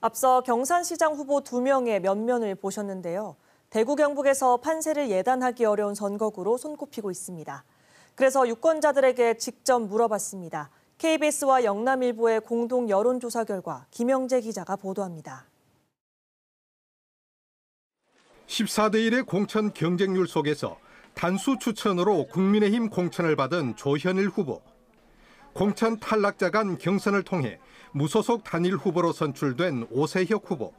앞서 경산시장 후보 두명의 면면을 보셨는데요. 대구 경북에서 판세를 예단하기 어려운 선거구로 손꼽히고 있습니다. 그래서 유권자들에게 직접 물어봤습니다. KBS와 영남일보의 공동 여론조사 결과 김영재 기자가 보도합니다. 14대 1의 공천 경쟁률 속에서 단수 추천으로 국민의힘 공천을 받은 조현일 후보. 공천 탈락자 간 경선을 통해 무소속 단일 후보로 선출된 오세혁 후보.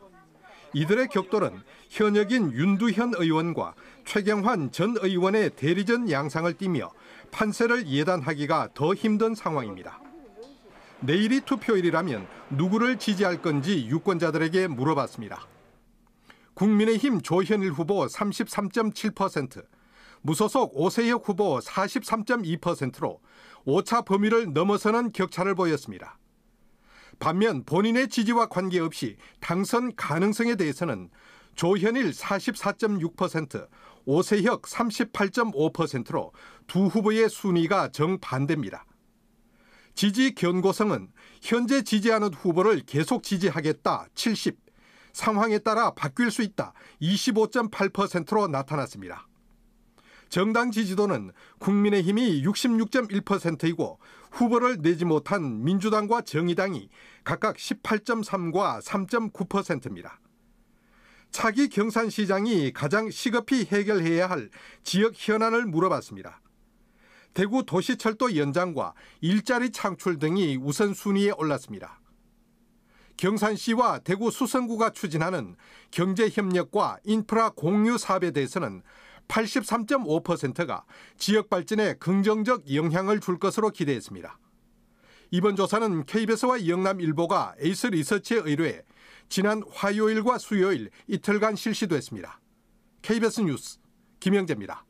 이들의 격돌은 현역인 윤두현 의원과 최경환 전 의원의 대리전 양상을 띠며 판세를 예단하기가 더 힘든 상황입니다. 내일이 투표일이라면 누구를 지지할 건지 유권자들에게 물어봤습니다. 국민의힘 조현일 후보 33.7%, 무소속 오세혁 후보 43.2%로 5차 범위를 넘어서는 격차를 보였습니다. 반면 본인의 지지와 관계없이 당선 가능성에 대해서는 조현일 44.6%, 오세혁 38.5%로 두 후보의 순위가 정반대입니다. 지지 견고성은 현재 지지하는 후보를 계속 지지하겠다 70, 상황에 따라 바뀔 수 있다 25.8%로 나타났습니다. 정당 지지도는 국민의힘이 66.1%이고 후보를 내지 못한 민주당과 정의당이 각각 18.3과 3.9%입니다. 차기 경산시장이 가장 시급히 해결해야 할 지역 현안을 물어봤습니다. 대구 도시철도 연장과 일자리 창출 등이 우선순위에 올랐습니다. 경산시와 대구 수성구가 추진하는 경제협력과 인프라 공유 사업에 대해서는 83.5%가 지역 발전에 긍정적 영향을 줄 것으로 기대했습니다. 이번 조사는 KBS와 영남일보가 에이스 리서치에 의뢰해 지난 화요일과 수요일 이틀간 실시됐습니다. KBS 뉴스 김영재입니다.